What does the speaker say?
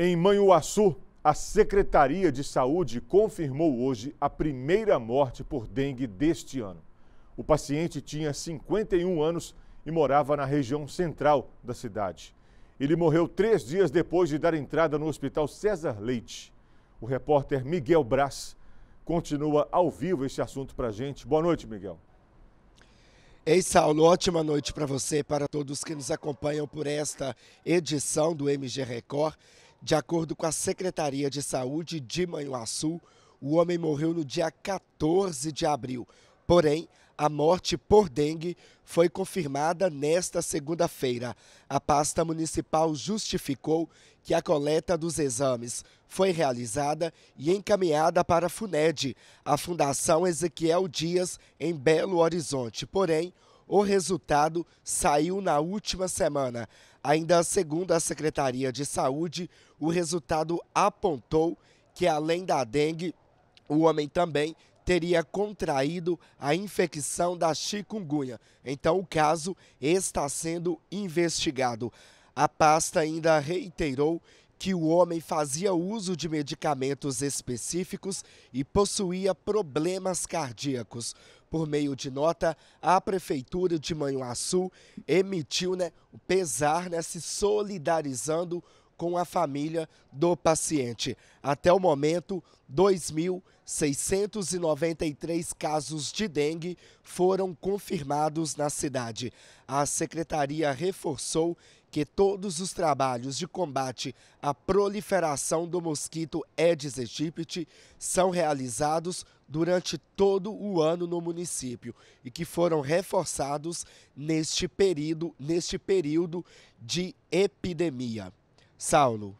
Em Manhuaçu, a Secretaria de Saúde confirmou hoje a primeira morte por dengue deste ano. O paciente tinha 51 anos e morava na região central da cidade. Ele morreu três dias depois de dar entrada no Hospital César Leite. O repórter Miguel Braz continua ao vivo esse assunto para a gente. Boa noite, Miguel. Ei, Saulo, ótima noite para você e para todos que nos acompanham por esta edição do MG Record. De acordo com a Secretaria de Saúde de Manhuaçu, o homem morreu no dia 14 de abril. Porém, a morte por dengue foi confirmada nesta segunda-feira. A pasta municipal justificou que a coleta dos exames foi realizada e encaminhada para a FUNED, a Fundação Ezequiel Dias, em Belo Horizonte. Porém, o resultado saiu na última semana. Ainda segundo a Secretaria de Saúde, o resultado apontou que, além da dengue, o homem também teria contraído a infecção da chikungunya. Então, o caso está sendo investigado. A pasta ainda reiterou que o homem fazia uso de medicamentos específicos e possuía problemas cardíacos. Por meio de nota, a Prefeitura de Manhuaçu emitiu né, pesar, né, se solidarizando com a família do paciente. Até o momento, 2.693 casos de dengue foram confirmados na cidade. A secretaria reforçou que todos os trabalhos de combate à proliferação do mosquito Aedes aegypti são realizados durante todo o ano no município e que foram reforçados neste período, neste período de epidemia. Saulo